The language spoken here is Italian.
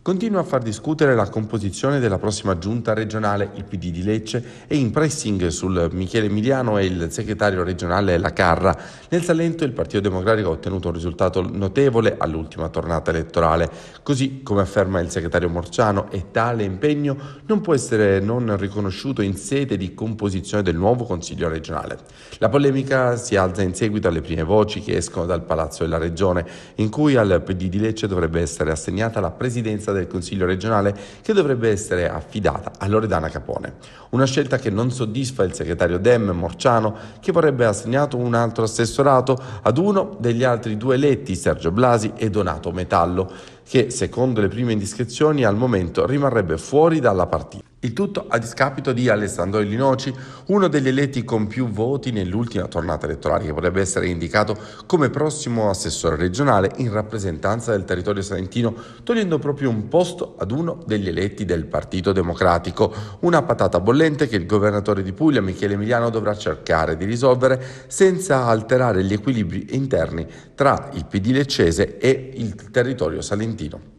Continua a far discutere la composizione della prossima giunta regionale, il PD di Lecce e in pressing sul Michele Emiliano e il segretario regionale La Carra. Nel Salento il Partito Democratico ha ottenuto un risultato notevole all'ultima tornata elettorale. Così, come afferma il segretario Morciano, e tale impegno non può essere non riconosciuto in sede di composizione del nuovo Consiglio regionale. La polemica si alza in seguito alle prime voci che escono dal Palazzo della Regione, in cui al PD di Lecce dovrebbe essere assegnata la presidenza presidenza del Consiglio regionale che dovrebbe essere affidata a Loredana Capone. Una scelta che non soddisfa il segretario Dem Morciano, che vorrebbe assegnato un altro assessorato ad uno degli altri due eletti, Sergio Blasi e Donato Metallo, che secondo le prime indiscrezioni al momento rimarrebbe fuori dalla partita. Il tutto a discapito di Alessandro Linoci, uno degli eletti con più voti nell'ultima tornata elettorale che potrebbe essere indicato come prossimo assessore regionale in rappresentanza del territorio salentino, togliendo proprio un posto ad uno degli eletti del Partito Democratico, una patata bollente che il governatore di Puglia Michele Emiliano dovrà cercare di risolvere senza alterare gli equilibri interni tra il PD leccese e il territorio salentino.